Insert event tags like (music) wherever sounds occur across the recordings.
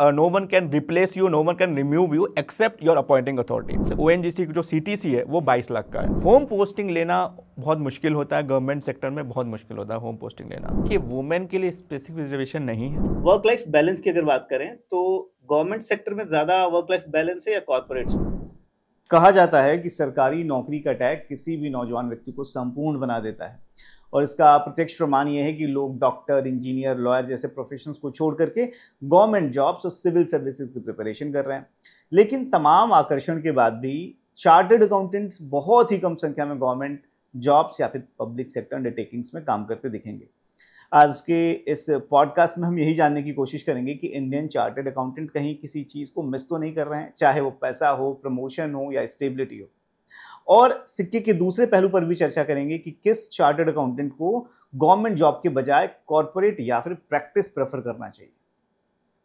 No one can replace you no one can remove you except your appointing authority O N G C जो C T C है वो बाईस लाख का है home posting लेना बहुत मुश्किल होता है गवर्नमेंट सेक्टर में बहुत मुश्किल होता है होम पोस्टिंग लेना कि वुमेन के लिए स्पेसिफिक रिजर्वेशन नहीं है वर्क लाइफ बैलेंस की अगर बात करें तो गवर्नमेंट सेक्टर में ज़्यादा वर्क लाइफ बैलेंस है या कॉरपोरेट्स कहा जाता है कि सरकारी नौकरी का टैग किसी भी नौजवान व्यक्ति को संपूर्ण बना देता है और इसका प्रत्यक्ष प्रमाण ये है कि लोग डॉक्टर इंजीनियर लॉयर जैसे प्रोफेशन को छोड़ करके गवर्नमेंट जॉब्स और सिविल सर्विसेज की प्रिपरेशन कर रहे हैं लेकिन तमाम आकर्षण के बाद भी चार्टर्ड अकाउंटेंट्स बहुत ही कम संख्या में गवर्नमेंट जॉब्स या फिर पब्लिक सेक्टर अंडरटेकिंग्स में काम करते दिखेंगे आज के इस पॉडकास्ट में हम यही जानने की कोशिश करेंगे कि इंडियन चार्टर्ड अकाउंटेंट कहीं किसी चीज़ को मिस तो नहीं कर रहे हैं चाहे वो पैसा हो प्रमोशन हो या स्टेबिलिटी हो और सिक्के के दूसरे पहलू पर भी चर्चा करेंगे कि किस चार्टर्ड अकाउंटेंट को गवर्नमेंट जॉब के बजाय कॉरपोरेट या फिर प्रैक्टिस प्रेफर करना चाहिए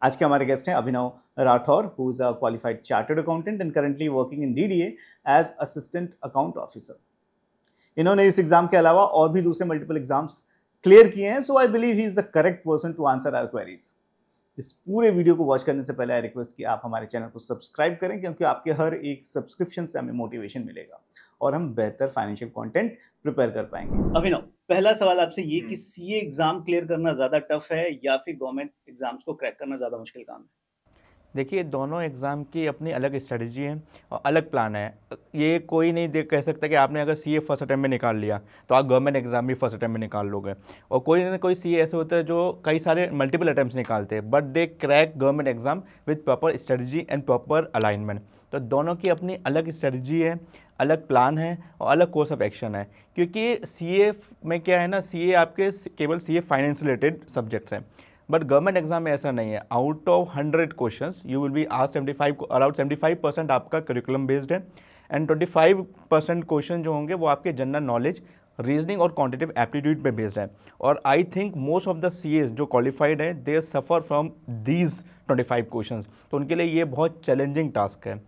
आज के हमारे गेस्ट हैं Abhinav Rathore who is a qualified chartered accountant and currently working in DDA as assistant account officer इन्होंने इस एग्जाम के अलावा और भी दूसरे मल्टीपल एग्जाम्स क्लियर किए हैं so I believe he is the correct person to answer our queries इस पूरे वीडियो को वॉच करने से पहले आई रिक्वेस्ट कि आप हमारे चैनल को सब्सक्राइब करें क्योंकि आपके हर एक सब्सक्रिप्शन से हमें मोटिवेशन मिलेगा और हम बेहतर फाइनेंशियल कंटेंट प्रिपेयर कर पाएंगे अभिनव पहला सवाल आपसे ये कि सीए एग्जाम क्लियर करना ज़्यादा टफ है या फिर गवर्नमेंट एग्जाम्स को क्रैक करना ज़्यादा मुश्किल काम है देखिए दोनों एग्ज़ाम की अपनी अलग स्ट्रेटजी है और अलग प्लान है ये कोई नहीं देख कह सकता कि आपने अगर सीए फर्स्ट अटैम्प में निकाल लिया तो आप गवर्नमेंट एग्ज़ाम भी फर्स्ट अटैम्प में निकाल लोगे और कोई ना कोई सीए ऐसे होते हैं जो कई सारे मल्टीपल अटैम्प्ट निकालते हैं but they crack government exam with proper strategy and proper alignment तो दोनों की अपनी अलग स्ट्रेटजी है अलग प्लान है और अलग कोर्स ऑफ एक्शन है क्योंकि सी में क्या है ना सी आपके केवल ए फाइनेंस रिलेटेड सब्जेक्ट्स हैं बट गवर्नमेंट एग्जाम में ऐसा नहीं है out of hundred question you will be आज seventy five around seventy five percent आपका करिकुलम बेस्ड है and twenty five percent question जो होंगे वो आपके जनरल नॉलेज रीजनिंग और क्वान्टिटिव एप्टीट्यूड पर बेस्ड है और I think most of the C जो क्वालिफाइड है they suffer from these twenty five question तो उनके लिए ये बहुत चैलेंजिंग टास्क है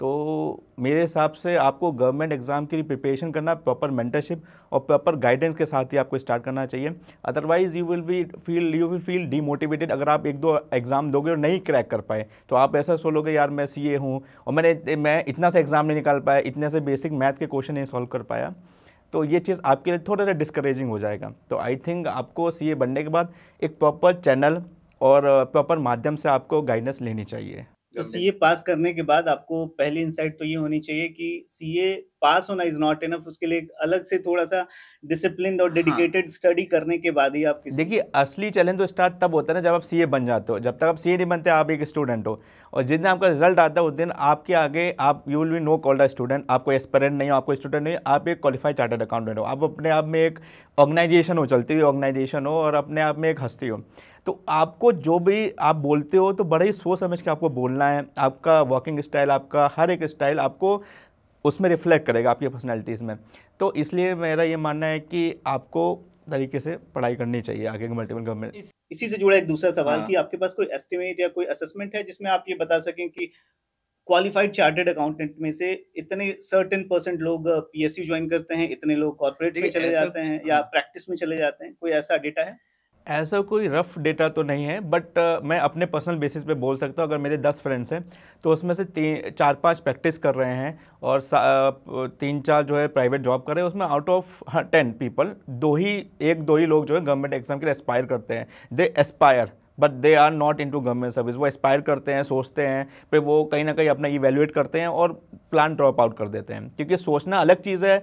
तो मेरे हिसाब से आपको गवर्नमेंट एग्ज़ाम के लिए प्रिपरेशन करना प्रॉपर मेंटरशिप और प्रॉपर गाइडेंस के साथ ही आपको स्टार्ट करना चाहिए otherwise you will be feel you will feel demotivated अगर आप एक दो एग्ज़ाम दोगे और नहीं क्रैक कर पाए तो आप ऐसा सोलोगे यार मैं सी ए हूँ और मैंने मैं इतना सा एग्ज़ाम नहीं निकाल पाया इतने से बेसिक मैथ के क्वेश्चन नहीं सॉल्व कर पाया तो ये चीज़ आपके लिए थोड़ा सा डिस्करेजिंग हो जाएगा तो आई थिंक आपको सी बनने के बाद एक प्रॉपर चैनल और प्रॉपर माध्यम से आपको गाइडेंस लेनी चाहिए तो सीए पास करने के बाद आपको पहली इंसाइट तो ये होनी चाहिए कि सीए पास होना इज नॉट इनफ उसके लिए अलग से थोड़ा सा डिसिप्लिन और डेडिकेटेड हाँ। स्टडी करने के बाद ही आप देखिए असली चैलेंज तो स्टार्ट तब होता है ना जब आप सीए बन जाते हो जब तक आप सीए नहीं बनते आप एक स्टूडेंट हो और जिस दिन आपका रिजल्ट आता है उस दिन आपके आगे आप you will be no called a student आपको एक्सपेरेंट नहीं हो आपको स्टूडेंट नहीं आप एक क्वालिफाइड चार्टर्ड अकाउंटेंट हो आप अपने आप में एक ऑर्गेनाइजेशन हो चलती हुई ऑर्गेनाइजेशन हो और अपने आप में एक हस्ती हो तो आपको जो भी आप बोलते हो तो बड़े ही सोच समझ के आपको बोलना है आपका वॉकिंग स्टाइल आपका हर एक स्टाइल आपको उसमें रिफ्लेक्ट करेगा आपकी पर्सनैलिटीज़ में तो इसलिए मेरा ये मानना है कि आपको तरीके से पढ़ाई करनी चाहिए आगे के मल्टीपल गवर्नमेंट इसी से जुड़ा एक दूसरा सवाल कि हाँ। आपके पास कोई एस्टिमेट या कोई असेसमेंट है जिसमें आप ये बता सकें कि क्वालिफाइड चार्टेड अकाउंटेंट में से इतने सर्टेन परसेंट लोग पीएससी ज्वाइन करते हैं इतने लोग कॉर्पोरेट में चले जाते हैं या प्रैक्टिस हाँ। में चले जाते हैं कोई ऐसा डेटा है ऐसा कोई रफ़ डेटा तो नहीं है बट uh, मैं अपने पर्सनल बेसिस पे बोल सकता हूँ अगर मेरे दस फ्रेंड्स हैं तो उसमें से तीन चार पांच प्रैक्टिस कर रहे हैं और तीन चार जो है प्राइवेट जॉब कर रहे हैं उसमें आउट ऑफ टेन पीपल दो ही एक दो ही लोग जो है गवर्नमेंट एग्जाम के लिए एस्पायर करते हैं they aspire but they are not into government service वो एस्पायर करते हैं सोचते हैं फिर वो कहीं ना कहीं अपना इवेल्युएट करते हैं और प्लान ड्रॉप आउट कर देते हैं क्योंकि सोचना अलग चीज़ है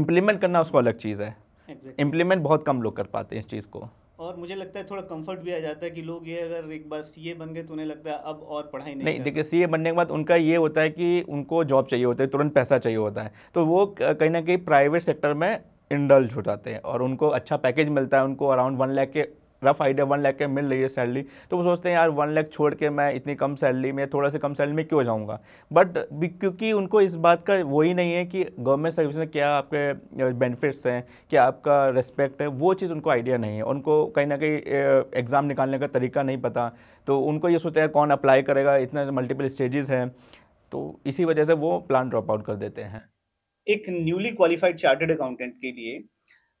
इम्प्लीमेंट करना उसको अलग चीज़ है इम्प्लीमेंट exactly. बहुत कम लोग कर पाते हैं इस चीज़ को और मुझे लगता है थोड़ा कंफर्ट भी आ जाता है कि लोग ये अगर एक बार सीए बन गए तो उन्हें लगता है अब और पढ़ाई नहीं नहीं देखिए सीए बनने के बाद उनका ये होता है कि उनको जॉब चाहिए होता है तुरंत पैसा चाहिए होता है तो वो कहीं ना कहीं प्राइवेट सेक्टर में इंडल्ज हो जाते हैं और उनको अच्छा पैकेज मिलता है उनको अराउंड वन लाख के रफ आइडिया वन लाख के मिल रही है सैलरी तो वो सोचते हैं यार वन लाख छोड़ के मैं इतनी कम सैलरी में थोड़ा से कम सैलरी में क्यों जाऊँगा बट क्योंकि उनको इस बात का वही नहीं है कि गवर्नमेंट सर्विस में क्या आपके बेनिफिट्स हैं क्या आपका रिस्पेक्ट है वो चीज़ उनको आइडिया नहीं है उनको कहीं ना कहीं एग्ज़ाम निकालने का तरीका नहीं पता तो उनको ये सोचते हैं कौन अप्लाई करेगा इतना मल्टीपल स्टेजेस हैं तो इसी वजह से वो प्लान ड्रॉप आउट कर देते हैं एक न्यूली क्वालिफाइड चार्टेड अकाउंटेंट के लिए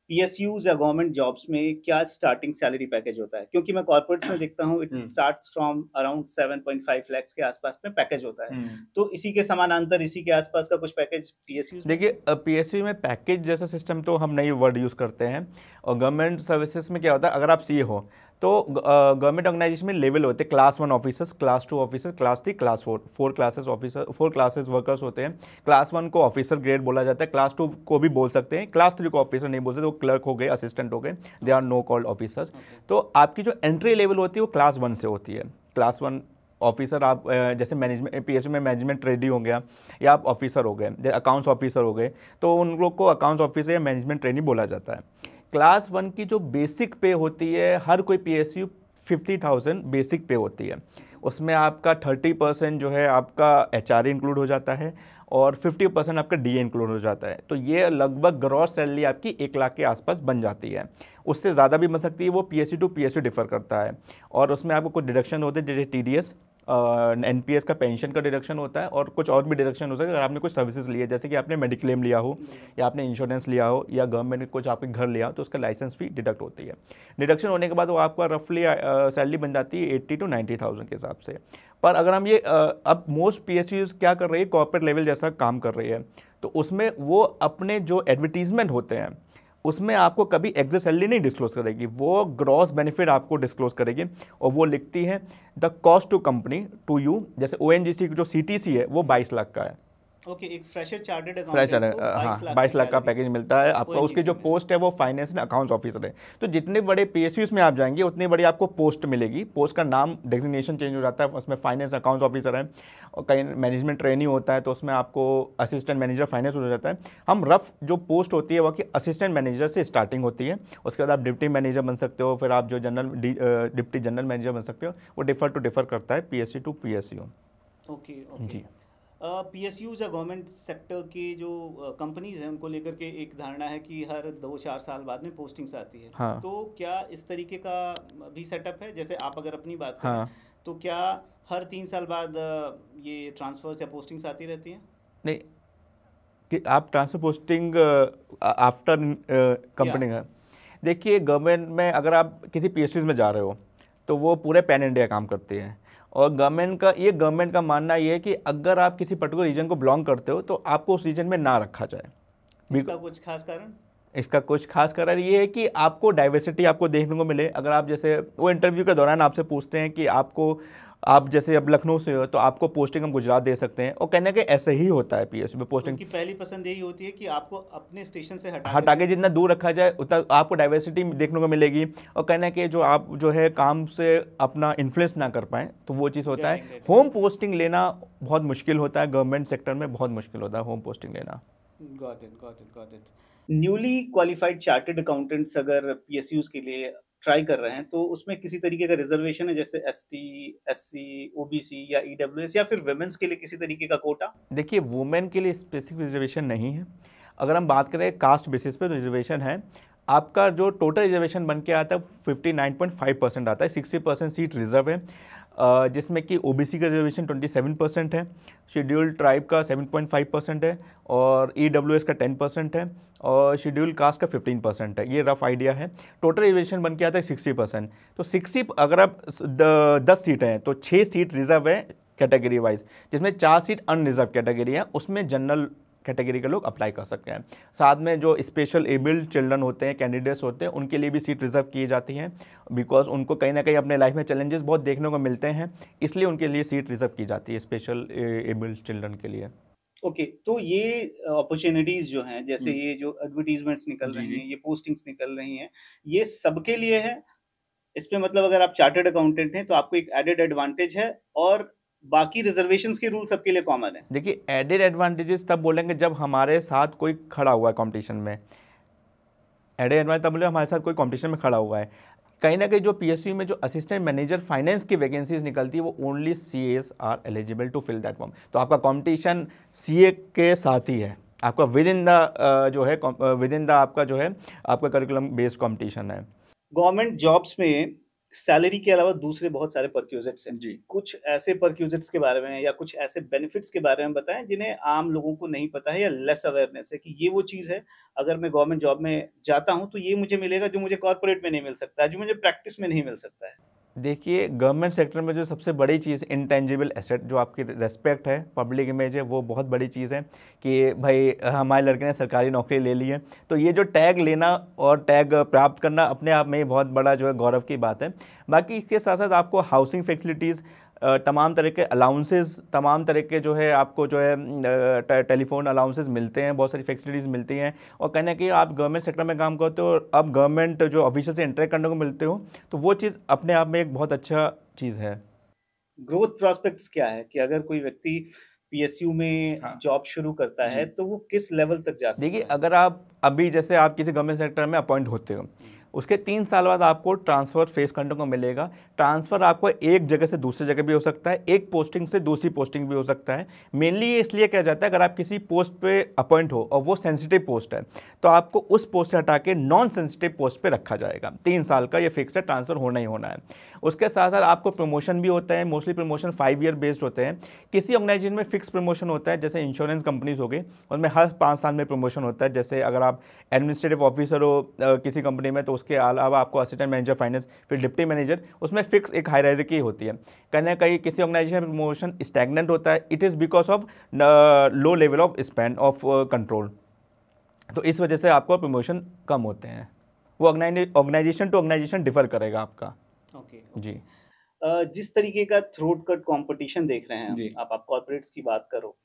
पीएसयूज या गवर्नमेंट जॉब्स में क्या स्टार्टिंग सैलरी पैकेज होता है क्योंकि मैं कॉर्पोरेट्स में देखता हूँ it start from around seven point five lakhs के आसपास में पैकेज होता है हम्म। तो इसी के समानांतर इसी के आसपास का कुछ पैकेज पीएसयू देखिए पीएसयू में पैकेज जैसा सिस्टम तो हम नई वर्ड यूज़ करते हैं और गवर्नमेंट सर्विसेज में क्या होता है अगर आप सी हो तो गवर्नमेंट ऑर्गेनाइजेशन में लेवल होते हैं class one officers class two officers class three class four four classes officer four classes workers होते हैं क्लास वन को ऑफिसर ग्रेड बोला जाता है क्लास टू को भी बोल सकते हैं क्लास थ्री को ऑफिसर नहीं बोल सकते वो क्लर्क हो गए असिस्टेंट हो गए they are no called officers तो आपकी जो एंट्री लेवल होती है वो क्लास वन से होती है क्लास वन ऑफिसर आप जैसे मैनेजमेंट पी में मैनेजमेंट ट्रेडी हो गया या आप ऑफिसर हो गए अकाउंट्स ऑफिसर हो गए तो उन लोग को अकाउंट्स ऑफिसर या मैनेजमेंट ट्रेनी बोला जाता है क्लास वन की जो बेसिक पे होती है हर कोई P S U fifty thousand basic pay होती है उसमें आपका थर्टी परसेंट जो है आपका एच आर इंक्लूड हो जाता है और फिफ्टी परसेंट आपका डी इंक्लूड हो जाता है तो ये लगभग ग्रॉस सैलरी आपकी एक लाख के आसपास बन जाती है उससे ज़्यादा भी बन सकती है वो P S C to P S C differ करता है और उसमें आपको कुछ डिडक्शन होते हैं जैसे T D S N uh, का पेंशन का डिडक्शन होता है और कुछ और भी डिडक्शन हो सकता है अगर आपने कुछ सर्विसेज लिए जैसे कि आपने मेडिक्लेम लिया हो या आपने इंश्योरेंस लिया हो या गवर्नमेंट ने कुछ आपके घर लिया तो उसका लाइसेंस फी डिडक्ट होती है डिडक्शन होने के बाद वो आपका रफली सैलरी बन जाती है एट्टी टू नाइन्टी थाउजेंड के हिसाब से पर अगर हम ये अब मोस्ट पी एस क्या कर रही है कॉर्पोरेट लेवल जैसा काम कर रही है तो उसमें वो अपने जो एडवर्टीजमेंट होते हैं उसमें आपको कभी एग्जिट सैलरी नहीं डिस्क्लोज करेगी वो ग्रॉस बेनिफिट आपको डिस्क्लोज करेगी और वो लिखती है the cost to company to you जैसे ओ की जो सी है वो बाईस लाख का है ओके एक फ्रेशर uh, हाँ बाईस लाख का पैकेज मिलता है आपका उसके जो पोस्ट है वो फाइनेंस एंड अकाउंट्स ऑफिसर है तो जितने बड़े पी में आप जाएंगे उतनी बड़ी आपको पोस्ट मिलेगी पोस्ट का नाम डेजिग्नेशन चेंज हो जाता है उसमें फाइनेंस अकाउंट्स ऑफिसर है और कहीं मैनेजमेंट ट्रेनिंग होता है तो उसमें आपको असिस्टेंट मैनेजर फाइनेंस हो जाता है हम रफ जो पोस्ट होती है वह कि असिस्टेंट मैनेजर से स्टार्टिंग होती है उसके बाद आप डिप्टी मैनेजर बन सकते हो फिर आप जो जनरल डिप्टी जनरल मैनेजर बन सकते हो वो डिफर टू डिफर करता है P to P okay G P S Us या गवर्नमेंट सेक्टर के जो कंपनीज हैं उनको लेकर के एक धारणा है कि हर दो चार साल बाद में पोस्टिंग्स आती है हाँ. तो क्या इस तरीके का भी सेटअप है जैसे आप अगर अपनी बात करें हाँ. तो क्या हर तीन साल बाद ये ट्रांसफर्स या पोस्टिंग्स आती रहती हैं नहीं कि आप ट्रांसफर पोस्टिंग आफ्टर कंपनी का देखिए गवर्नमेंट में अगर आप किसी पी में जा रहे हो तो वो पूरे पैन इंडिया काम करती है और गवर्नमेंट का ये गवर्नमेंट का मानना ये है कि अगर आप किसी पर्टिकुलर रीजन को बिलोंग करते हो तो आपको उस रीजन में ना रखा जाए इसका कुछ खास कारण इसका कुछ खास कारण ये है कि आपको डाइवर्सिटी आपको देखने को मिले अगर आप जैसे वो इंटरव्यू के दौरान आपसे पूछते हैं कि आपको आप जैसे अब लखनऊ से हो तो आपको पोस्टिंग हम गुजरात दे सकते हैं और कहने के ऐसे ही होता है पीएसयू में पोस्टिंग की पहली पसंद यही होती है कि आपको अपने स्टेशन से हटा हटा के जितना दूर रखा जाए उतना आपको डाइवर्सिटी देखने को मिलेगी और कहना कि जो आप जो है काम से अपना इन्फ्लुएंस ना कर पाएँ तो वो चीज़ होता है होम पोस्टिंग लेना बहुत मुश्किल होता है गवर्नमेंट सेक्टर में बहुत मुश्किल होता है होम पोस्टिंग लेना न्यूली क्वालिफाइड चार्टेड अकाउंटेंट्स अगर पी के लिए ट्राई कर रहे हैं तो उसमें किसी तरीके का रिजर्वेशन है जैसे S T S C O B C या ई डब्ल्यू एस या फिर वुमेन्स के लिए किसी तरीके का कोटा देखिए वुमेन के लिए स्पेसिफिक रिजर्वेशन नहीं है अगर हम बात करें कास्ट बेसिस पर रिजर्वेशन है आपका जो टोटल रिजर्वेशन बन के आता है fifty nine point five percent आता है सिक्सटी परसेंट सीट रिजर्व है जिसमें कि ओबीसी का रिजर्वेशन 27 परसेंट है शेड्यूल ट्राइब का 7.5 परसेंट है और ईडब्ल्यूएस e का 10 परसेंट है और शेड्यूल कास्ट का 15 परसेंट है ये रफ आइडिया है टोटल रिजर्वेशन बन के आता है 60 परसेंट तो 60 अगर आप दस सीटें हैं तो छः सीट रिजर्व है कैटेगरी वाइज जिसमें चार सीट अनरिजर्व कैटेगरी है उसमें जनरल कैटेगरी के लोग अप्लाई कर सकते हैं साथ में जो स्पेशल एबल्ड चिल्ड्रन होते हैं कैंडिडेट्स होते हैं उनके लिए भी सीट रिजर्व की जाती है बिकॉज उनको कहीं ना कहीं अपने लाइफ में चैलेंजेस बहुत देखने को मिलते हैं इसलिए उनके लिए सीट रिजर्व की जाती है स्पेशल एबल्ड चिल्ड्रन के लिए ओके okay, तो ये अपॉर्चुनिटीज जो हैं जैसे हम्म। ये जो एडवर्टीजमेंट्स निकल रही हैं ये पोस्टिंग्स निकल रही हैं ये सबके लिए है इसमें मतलब अगर आप चार्टर्ड अकाउंटेंट हैं तो आपको एक एडेड एडवांटेज है और बाकी रिजर्वेशन के रूल सबके लिए कॉमन है देखिए एडेड एडवांटेजेस तब बोलेंगे जब हमारे साथ कोई खड़ा हुआ है कॉम्पिटिशन में एडेड एडवांटेज तब बोले हमारे साथ कोई कॉम्पिटिशन में खड़ा हुआ है कहीं ना कहीं जो पी में जो असिस्टेंट मैनेजर फाइनेंस की वैकेंसीज निकलती है वो only C S R eligible to fill that form तो आपका कॉम्पिटिशन सी ए के साथ ही है आपका विद इन द जो है विद इन द आपका जो है आपका करिकुलम बेस्ड कॉम्पिटिशन है गवर्नमेंट जॉब्स में सैलरी के अलावा दूसरे बहुत सारे परक्यूजिट्स हैं जी कुछ ऐसे परक्यूजिट्स के बारे में या कुछ ऐसे बेनिफिट्स के बारे में बताएं जिन्हें आम लोगों को नहीं पता है या लेस अवेयरनेस है कि ये वो चीज़ है अगर मैं गवर्नमेंट जॉब में जाता हूँ तो ये मुझे मिलेगा जो मुझे कॉर्पोरेट में नहीं मिल सकता जो मुझे प्रैक्टिस में नहीं मिल सकता है देखिए गवर्नमेंट सेक्टर में जो सबसे बड़ी चीज़ इंटेंजिबल एसेट जो आपकी रेस्पेक्ट है पब्लिक इमेज है वो बहुत बड़ी चीज़ है कि भाई हमारे लड़के ने सरकारी नौकरी ले ली है तो ये जो टैग लेना और टैग प्राप्त करना अपने आप में ही बहुत बड़ा जो है गौरव की बात है बाकी इसके साथ साथ आपको हाउसिंग फैसिलिटीज़ तमाम तरह के अलाउंसेज तमाम तरह के जो है आपको जो है टेलीफोन अलाउंसेज मिलते हैं बहुत सारी फैसिलिटीज़ मिलती हैं और कहना कि आप गवर्नमेंट सेक्टर में काम करते हो और अब गवर्नमेंट जो ऑफिशियल से इंटरेक्ट करने को मिलते हो तो वो चीज़ अपने आप में एक बहुत अच्छा चीज़ है ग्रोथ प्रॉस्पेक्ट्स क्या है कि अगर कोई व्यक्ति पीएसयू में हाँ। जॉब शुरू करता है तो वो किस लेवल तक जा सकता देखिए अगर आप अभी जैसे आप किसी गवर्नमेंट सेक्टर में अपॉइंट होते हो उसके तीन साल बाद आपको ट्रांसफ़र फेस करने को मिलेगा ट्रांसफ़र आपको एक जगह से दूसरी जगह भी हो सकता है एक पोस्टिंग से दूसरी पोस्टिंग भी हो सकता है मेनली ये इसलिए कहा जाता है अगर आप किसी पोस्ट पे अपॉइंट हो और वो सेंसिटिव पोस्ट है तो आपको उस पोस्ट से हटा के नॉन सेंसिटिव पोस्ट पर रखा जाएगा तीन साल का ये फिक्स है ट्रांसफ़र होना ही होना है उसके साथ साथ आपको प्रमोशन भी होता है mostly promotion five year based होते हैं किसी ऑर्गेनाइजेशन में फिक्स प्रमोशन होता है जैसे इंश्योरेंस कंपनीज हो गई उनमें हर पाँच साल में प्रमोशन होता है जैसे अगर आप एडमिनिस्ट्रेटिव ऑफिसर हो किसी कंपनी में तो उसका उसके अलावा आपको असिस्टेंट मैनेजर फाइनेंस फिर डिप्टी मैनेजर उसमें फिक्स एक हायरार्की होती है कहीं ना कहीं किसी ऑर्गेनाइजेशन में प्रमोशन स्टैगनेंट होता है it is because of low level of span of control तो इस वजह से आपको प्रमोशन कम होते हैं वो ऑर्गेनाइजेशन टू ऑर्गेनाइजेशन डिफर करेगा आपका ओके okay, okay. जी जिस तरीके का थ्रोट कट कंपटीशन देख रहे हैं आप आप कॉर्पोरेट्स की बात करो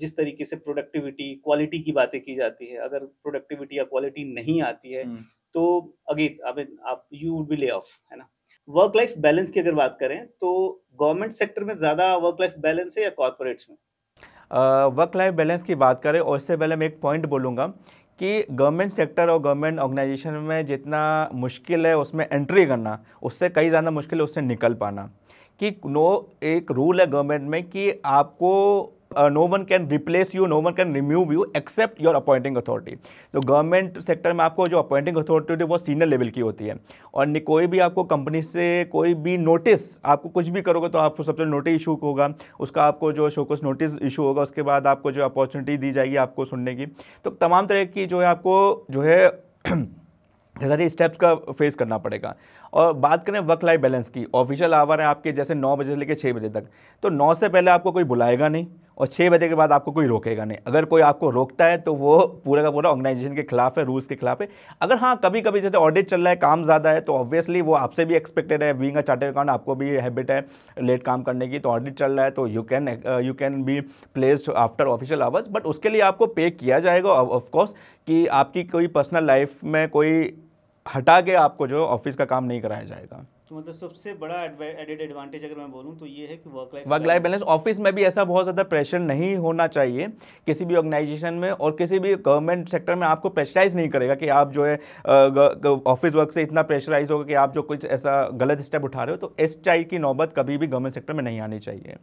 जिस तरीके से प्रोडक्टिविटी क्वालिटी की बातें की जाती है अगर प्रोडक्टिविटी या क्वालिटी नहीं आती है हम्म। तो अगेन आई मीन आप you would be lay off है ना वर्क लाइफ बैलेंस की अगर बात करें तो गवर्नमेंट सेक्टर में ज़्यादा वर्क लाइफ बैलेंस है या कॉरपोरेट्स में वर्क लाइफ बैलेंस की बात करें और इससे पहले मैं एक पॉइंट बोलूँगा कि गवर्नमेंट सेक्टर और गवर्नमेंट ऑर्गेनाइजेशन में जितना मुश्किल है उसमें एंट्री करना उससे कई ज़्यादा मुश्किल है उससे निकल पाना कि नो एक रूल है गवर्नमेंट में कि आपको no one can replace you no one can remove you except your appointing authority तो गवर्नमेंट सेक्टर में आपको जो अपॉइंटिंग अथॉरिटी होती है वो सीनियर लेवल की होती है और कोई भी आपको कंपनी से कोई भी नोटिस आपको कुछ भी करोगे तो आपको सबसे नोटिस इशू होगा उसका आपको जो शोकस नोटिस इशू होगा उसके बाद आपको जो अपॉर्चुनिटी दी जाएगी आपको सुनने की तो तमाम तरह की जो है आपको जो है (clears throat) सारे स्टेप्स का फेस करना पड़ेगा और बात करें वर्क लाइफ बैलेंस की ऑफिशियल आवर है आपके जैसे नौ बजे से लेकर छः बजे तक तो नौ से पहले आपको कोई बुलाएगा नहीं और छः बजे के बाद आपको कोई रोकेगा नहीं अगर कोई आपको रोकता है तो वो पूरा का पूरा ऑर्गेनाइजेशन के खिलाफ है रूल्स के खिलाफ है अगर हाँ कभी कभी जैसे ऑडिट चल रहा है काम ज़्यादा है तो ऑब्वियसली वो आपसे भी एक्सपेक्टेड है बींग अ चार्टेड अकाउंट आपको भी हैबिट है लेट काम करने की तो ऑडिट चल रहा है तो you can you can be placed after official hours but उसके लिए आपको पे किया जाएगा ऑफकोर्स कि आपकी कोई पर्सनल लाइफ में कोई हटा के आपको जो ऑफिस का काम नहीं कराया जाएगा तो मतलब सबसे बड़ा एडेड एडवांटेज अगर मैं बोलूँ तो ये है कि work life work life balance office में भी ऐसा बहुत ज़्यादा प्रेशर नहीं होना चाहिए किसी भी ऑर्गेनाइजेशन में और किसी भी गवर्नमेंट सेक्टर में आपको प्रेशराइज नहीं करेगा कि आप जो है ऑफिस वर्क से इतना प्रेशराइज होगा कि आप जो कुछ ऐसा गलत स्टेप उठा रहे हो तो एस की नौबत कभी भी गवर्नमेंट सेक्टर में नहीं आनी चाहिए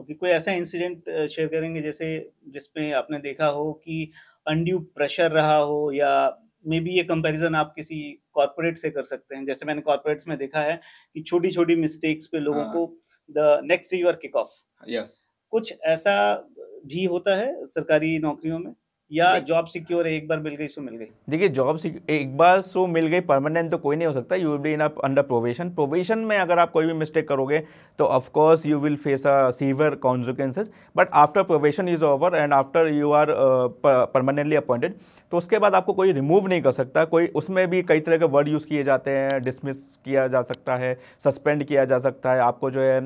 ओके कोई ऐसा इंसिडेंट शेयर करेंगे जैसे जिसमें आपने देखा हो कि अनड्यू प्रेशर रहा हो या मे बी ये कंपेरिजन आप किसी कॉर्पोरेट से कर सकते हैं जैसे मैंने कॉर्पोरेट्स में देखा है कि छोटी छोटी मिस्टेक्स पे लोगों हाँ। को the next year kick off yes कुछ ऐसा भी होता है सरकारी नौकरियों में या जॉब सिक्योर है एक बार मिल गई सो मिल गई देखिए जॉब एक बार सो मिल गई परमानेंट तो कोई नहीं हो सकता you will be in under probation probation में अगर आप कोई भी मिस्टेक करोगे तो of course you will face a severe consequences but after probation is over and after you are permanently appointed तो उसके बाद आपको कोई रिमूव नहीं कर सकता कोई उसमें भी कई तरह के वर्ड यूज़ किए जाते हैं डिसमिस किया जा सकता है सस्पेंड किया जा सकता है आपको जो है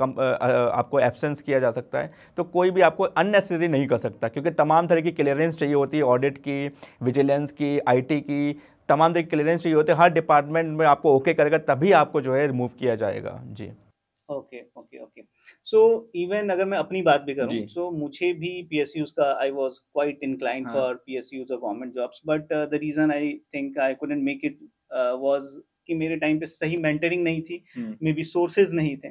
कम, आपको एबसेंस किया जा सकता है तो कोई भी आपको अननेसेसरी नहीं कर सकता क्योंकि तमाम तरह की क्लियरेंस चाहिए होती है ऑडिट की विजिलेंस की आई की तमाम तरह की क्लियरेंस चाहिए होती है हर डिपार्टमेंट में आपको ओके करेगा तभी आपको जो है रिमूव किया जाएगा जी okay okay okay so even अगर मैं अपनी बात भी करूँ सो so, मुझे भी पी एस यूज का I was quite inclined for P S PSUs और government jobs but the reason I think I couldn't make it was कि मेरे टाइम पे सही मेंटरिंग नहीं थी मे बी सोर्सेज नहीं थे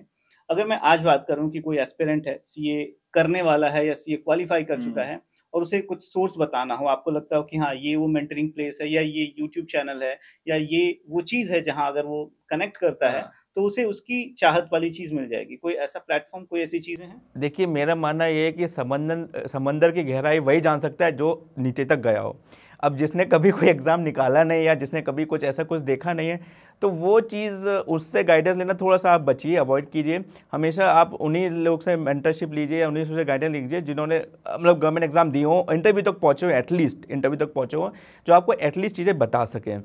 अगर मैं आज बात करूं कि कोई एस्पिरेंट है सीए करने वाला है या सीए क्वालिफाई कर चुका हम्म। है और उसे कुछ सोर्स बताना हो आपको लगता हो कि हाँ ये वो मेंटरिंग प्लेस है या ये यूट्यूब चैनल है या ये वो चीज़ है जहाँ अगर वो कनेक्ट करता है हाँ। तो उसे उसकी चाहत वाली चीज़ मिल जाएगी कोई ऐसा प्लेटफॉर्म कोई ऐसी चीज़ें हैं देखिए मेरा मानना यह है कि समंदन समंदर की गहराई वही जान सकता है जो नीचे तक गया हो अब जिसने कभी कोई एग्ज़ाम निकाला नहीं या जिसने कभी कुछ ऐसा कुछ देखा नहीं है तो वो चीज़ उससे गाइडेंस लेना थोड़ा सा आप बचिए अवॉइड कीजिए हमेशा आप उन्हीं लोग से मेंटरशिप लीजिए या उन्हीं से गाइडेंस लीजिए जिन्होंने मतलब गवर्नमेंट एग्ज़ाम दी हो इंटरव्यू तक पहुँचे हो एटलीस्ट इंटरव्यू तक पहुँचे हो जो आपको एटलीस्ट चीज़ें बता सकें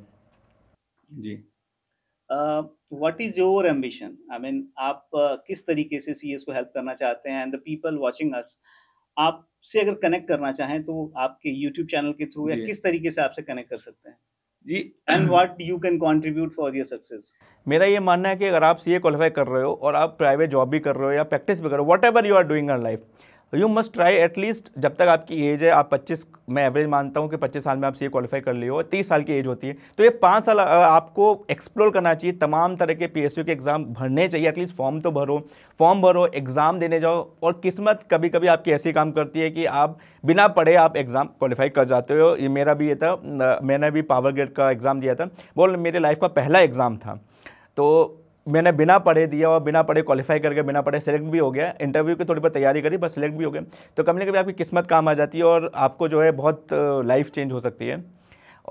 जी what is your ambition I mean आप uh, किस तरीके से सी को हेल्प करना चाहते हैं and the people watching us आपसे अगर कनेक्ट करना चाहें तो आपके यूट्यूब चैनल के थ्रू या किस तरीके से आपसे कनेक्ट कर सकते हैं जी and what you can contribute for your success मेरा ये मानना है कि अगर आप सी क्वालिफाई कर रहे हो और आप प्राइवेट जॉब भी कर रहे हो या प्रैक्टिस भी कर रहे हो whatever you are doing life you must try at least जब तक आपकी एज है आप 25 मैं एवरेज मानता हूँ कि 25 साल में आप सी क्वालिफाई कर लिए हो तीस साल की एज होती है तो ये पाँच साल आपको एक्सप्लोर करना चाहिए तमाम तरह के पी के एग्ज़ाम भरने चाहिए एटलीस्ट फॉर्म तो भरो फॉर्म भरो एग्ज़ाम देने जाओ और किस्मत कभी कभी आपकी ऐसी काम करती है कि आप बिना पढ़े आप एग्ज़ाम क्वालिफाई कर जाते हो ये मेरा भी ये था मैंने भी पावर ग्रेड का एग्ज़ाम दिया था बोल मेरे लाइफ का पहला एग्ज़ाम था तो मैंने बिना पढ़े दिया और बिना पढ़े क्वालिफाई करके बिना पढ़े सेलेक्ट भी हो गया इंटरव्यू की थोड़ी बहुत तैयारी करी बस सेलेक्ट भी हो गया तो कभी ना कभी आपकी किस्मत काम आ जाती है और आपको जो है बहुत लाइफ चेंज हो सकती है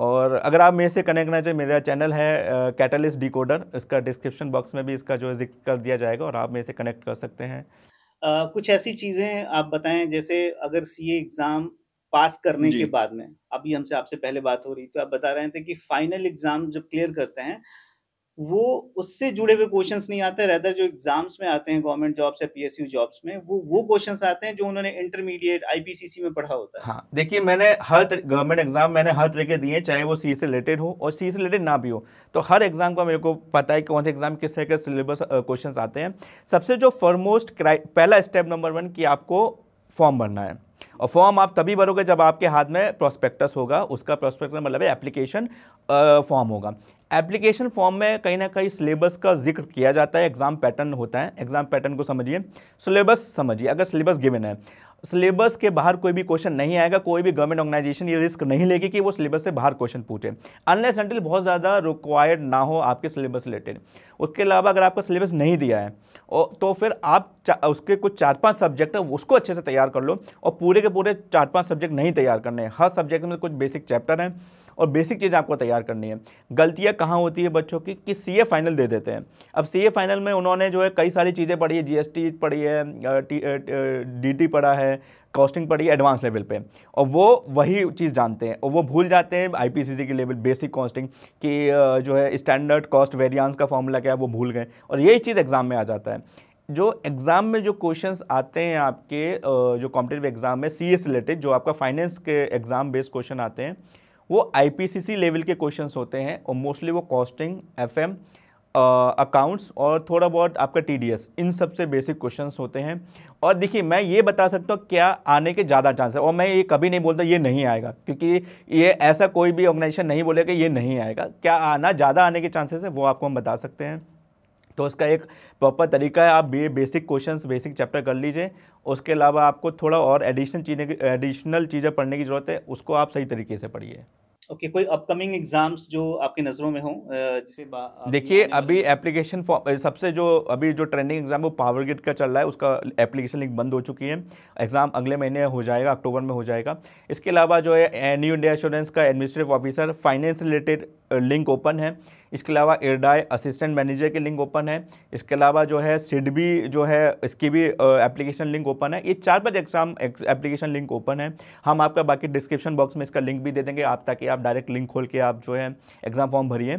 और अगर आप मेरे से कनेक्ट करना चाहिए मेरा चैनल है कैटलिस्ट uh, डिकोडर इसका डिस्क्रिप्शन बॉक्स में भी इसका जो है जिक्र कर दिया जाएगा और आप मेरे से कनेक्ट कर सकते हैं uh, कुछ ऐसी चीज़ें आप बताएं जैसे अगर सी एग्ज़ाम पास करने के बाद में अभी हमसे आपसे पहले बात हो रही तो आप बता रहे थे कि फाइनल एग्ज़ाम जब क्लियर करते हैं वो उससे जुड़े हुए क्वेश्चंस नहीं आते रेदर जो एग्जाम्स में आते हैं गवर्नमेंट जॉब्स या पी जॉब्स में वो वो क्वेश्चंस आते हैं जो उन्होंने इंटरमीडिएट आईपीसीसी में पढ़ा होता है हाँ देखिए मैंने हर गवर्नमेंट एग्जाम मैंने हर तरह के दिए चाहे वो सी से रिलेटेड हो और सी से रिलेटेड ना भी हो तो हर एग्जाम का मेरे को पता है कौन से एग्जाम किस तरह के सिलेबस क्वेश्चन आते हैं सबसे जो फॉरमोस्ट पहला स्टेप नंबर वन कि आपको फॉर्म भरना है और फॉर्म आप तभी भरोगे जब आपके हाथ में प्रोस्पेक्टस होगा उसका प्रोस्पेक्टस मतलब है एप्लीकेशन फॉर्म होगा एप्लीकेशन फॉर्म में कहीं ना कहीं सिलेबस का जिक्र किया जाता है एग्ज़ाम पैटर्न होता है एग्ज़ाम पैटर्न को समझिए सिलेबस समझिए अगर सिलेबस गिवन है सिलेबस के बाहर कोई भी क्वेश्चन नहीं आएगा कोई भी गवर्नमेंट ऑर्गेनाइजेशन ये रिस्क नहीं लेगी कि वो सिलेबस से बाहर क्वेश्चन पूछे अनलेस अंटिल बहुत ज़्यादा रिक्वायर्ड ना हो आपके सिलेबस रिलेटेड उसके अलावा अगर आपका सिलेबस नहीं दिया है तो फिर आप उसके कुछ चार पांच सब्जेक्ट है उसको अच्छे से तैयार कर लो और पूरे के पूरे चार पाँच सब्जेक्ट नहीं तैयार करने हर सब्जेक्ट में कुछ बेसिक चैप्टर हैं और बेसिक चीज़ आपको तैयार करनी है गलतियाँ कहाँ होती है बच्चों की कि सी फाइनल दे देते हैं अब सी फाइनल में उन्होंने जो है कई सारी चीज़ें पढ़ी है टी पढ़ी है डी टी पढ़ा है कॉस्टिंग पड़ी है एडवांस लेवल पे और वो वही चीज़ जानते हैं और वो भूल जाते हैं आईपीसीसी के लेवल बेसिक कॉस्टिंग कि जो है स्टैंडर्ड कॉस्ट वेरियांस का फॉर्मूला क्या है वो भूल गए और यही चीज़ एग्ज़ाम में आ जाता है जो एग्ज़ाम में जो क्वेश्चंस आते हैं आपके जो कॉम्पिटेटिव एग्ज़ाम में सी रिलेटेड जो आपका फाइनेंस के एग्ज़ाम बेस्ड क्वेश्चन आते हैं वो आईपीसीसी लेवल के क्वेश्चंस होते हैं और मोस्टली वो कॉस्टिंग एफएम अकाउंट्स और थोड़ा बहुत आपका टीडीएस इन सबसे बेसिक क्वेश्चंस होते हैं और देखिए मैं ये बता सकता हूँ क्या आने के ज़्यादा चांस है और मैं ये कभी नहीं बोलता ये नहीं आएगा क्योंकि ये ऐसा कोई भी ऑर्गेनाइजेशन नहीं बोलेगा ये नहीं आएगा क्या आना ज़्यादा आने के चांसेस है वो आपको हम बता सकते हैं तो उसका एक प्रॉपर तरीका है आप ये बेसिक क्वेश्चंस बेसिक चैप्टर कर लीजिए उसके अलावा आपको थोड़ा और एडिशनल चीज़ें एडिशनल चीज़ें पढ़ने की ज़रूरत है उसको आप सही तरीके से पढ़िए ओके okay, कोई अपकमिंग एग्जाम्स जो आपकी नज़रों में हों जिसे देखिए अभी एप्लीकेशन फॉर्म सबसे जो अभी जो ट्रेंडिंग एग्जाम वो पावर ग्रिड का चल रहा है उसका एप्लीकेशन लिंक बंद हो चुकी है एग्ज़ाम अगले महीने हो जाएगा अक्टूबर में हो जाएगा इसके अलावा जो है न्यू इंडिया इंश्योरेंस का administrative officer finance related link open है इसके अलावा एरडाई असिस्टेंट मैनेजर के लिंक ओपन है इसके अलावा जो है सिडबी जो है इसकी भी एप्लीकेशन लिंक ओपन है ये चार पाँच एग्जाम एप्लीकेशन लिंक ओपन है हम आपका बाकी डिस्क्रिप्शन बॉक्स में इसका लिंक भी दे देंगे आप ताकि आप डायरेक्ट लिंक खोल के आप जो है एग्ज़ाम फॉर्म भरिए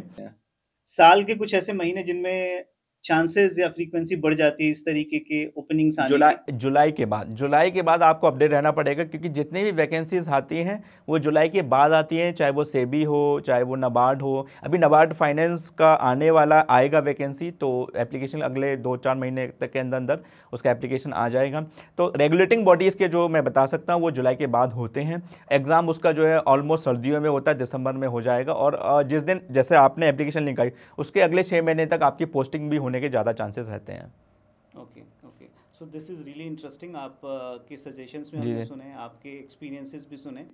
साल के कुछ ऐसे महीने जिनमें चांसेस या फ्रीक्वेंसी बढ़ जाती है इस तरीके के ओपनिंग्स आने जुलाई जुलाई के बाद जुलाई के बाद आपको अपडेट रहना पड़ेगा क्योंकि जितनी भी वैकेंसीज आती हैं वो जुलाई के बाद आती हैं चाहे वो सेबी हो चाहे वो नबार्ड हो अभी नबार्ड फाइनेंस का आने वाला आएगा वैकेंसी तो एप्लीकेशन अगले दो चार महीने तक के अंदर अंदर उसका एप्लीकेशन आ जाएगा तो रेगुलेटिंग बॉडीज़ के जो मैं बता सकता हूँ वो जुलाई के बाद होते हैं एग्ज़ाम उसका जो है ऑलमोस्ट सर्दियों में होता है दिसंबर में हो जाएगा और जिस दिन जैसे आपने एप्लीकेशन निकाली उसके अगले छः महीने तक आपकी पोस्टिंग भी होने के ज़्यादा चांसेस रहते हैं okay okay so this is really interesting आप uh, के सजेशंस में हमने सुने आपके एक्सपीरियंसेस भी सुने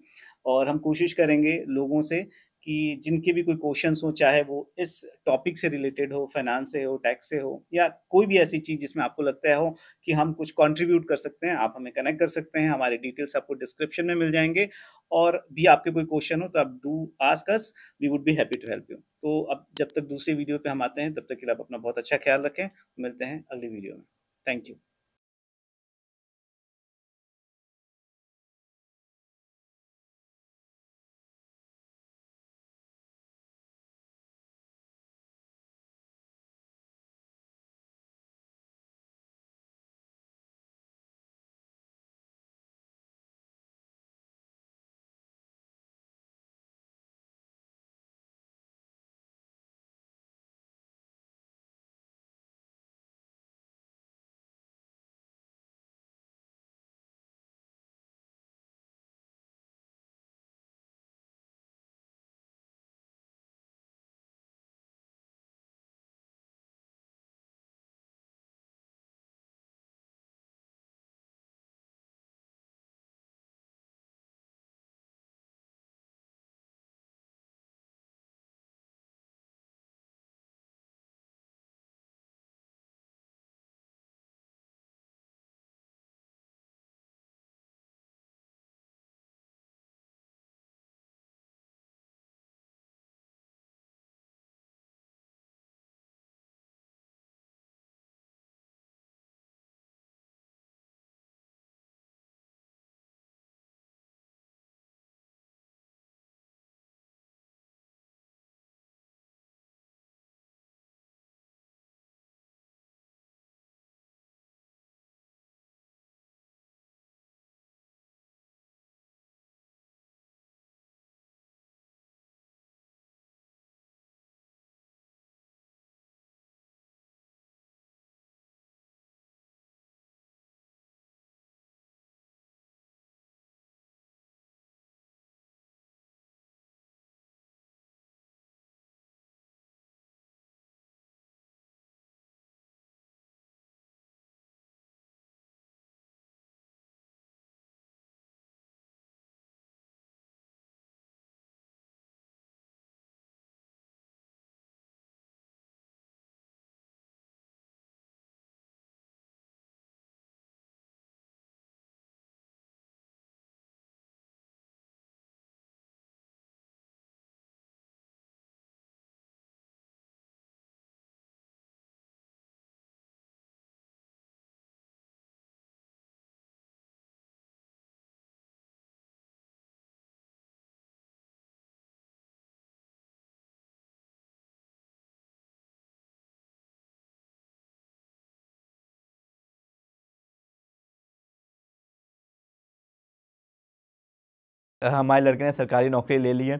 और हम कोशिश करेंगे लोगों से कि जिनके भी कोई क्वेश्चन हो चाहे वो इस टॉपिक से रिलेटेड हो फाइनेंस से हो टैक्स से हो या कोई भी ऐसी चीज़ जिसमें आपको लगता है हो कि हम कुछ कंट्रीब्यूट कर सकते हैं आप हमें कनेक्ट कर सकते हैं हमारे डिटेल्स आपको डिस्क्रिप्शन में मिल जाएंगे और भी आपके कोई क्वेश्चन हो तो आप do ask us we would be happy to help you तो अब जब तक दूसरी वीडियो पर हम आते हैं तब तक के लिए आप अपना बहुत अच्छा ख्याल रखें मिलते हैं अगली वीडियो में थैंक यू हमारे लड़के ने सरकारी नौकरी ले ली है